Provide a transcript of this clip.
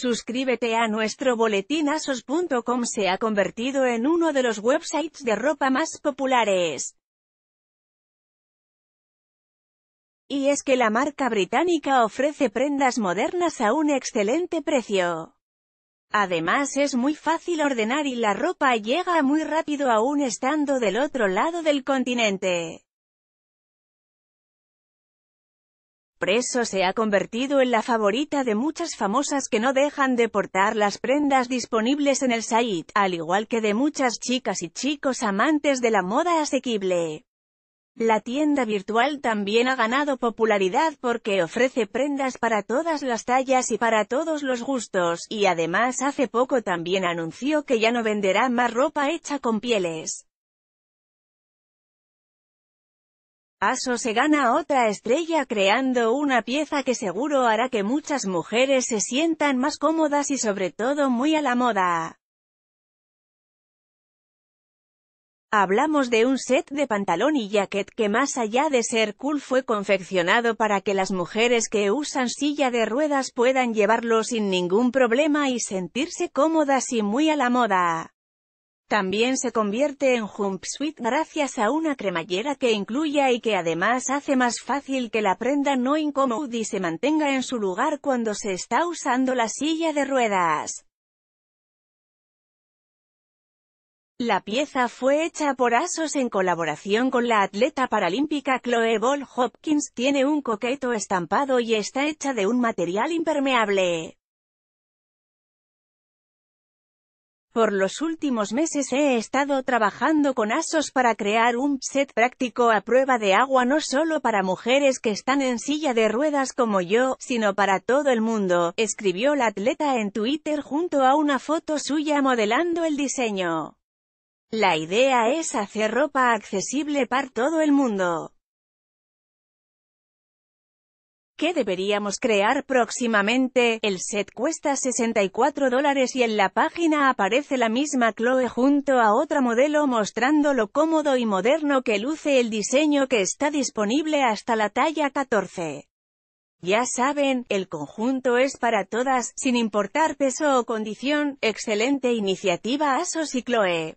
Suscríbete a nuestro boletín asos.com se ha convertido en uno de los websites de ropa más populares. Y es que la marca británica ofrece prendas modernas a un excelente precio. Además es muy fácil ordenar y la ropa llega muy rápido aún estando del otro lado del continente. Preso se ha convertido en la favorita de muchas famosas que no dejan de portar las prendas disponibles en el site, al igual que de muchas chicas y chicos amantes de la moda asequible. La tienda virtual también ha ganado popularidad porque ofrece prendas para todas las tallas y para todos los gustos, y además hace poco también anunció que ya no venderá más ropa hecha con pieles. Aso se gana otra estrella creando una pieza que seguro hará que muchas mujeres se sientan más cómodas y sobre todo muy a la moda. Hablamos de un set de pantalón y jacket que más allá de ser cool fue confeccionado para que las mujeres que usan silla de ruedas puedan llevarlo sin ningún problema y sentirse cómodas y muy a la moda. También se convierte en jumpsuit gracias a una cremallera que incluya y que además hace más fácil que la prenda no incomode y se mantenga en su lugar cuando se está usando la silla de ruedas. La pieza fue hecha por ASOS en colaboración con la atleta paralímpica Chloe Ball Hopkins, tiene un coqueto estampado y está hecha de un material impermeable. Por los últimos meses he estado trabajando con ASOS para crear un set práctico a prueba de agua no solo para mujeres que están en silla de ruedas como yo, sino para todo el mundo, escribió la atleta en Twitter junto a una foto suya modelando el diseño. La idea es hacer ropa accesible para todo el mundo. ¿Qué deberíamos crear próximamente, el set cuesta 64 dólares y en la página aparece la misma Chloe junto a otra modelo mostrando lo cómodo y moderno que luce el diseño que está disponible hasta la talla 14. Ya saben, el conjunto es para todas, sin importar peso o condición, excelente iniciativa ASOS y Chloe.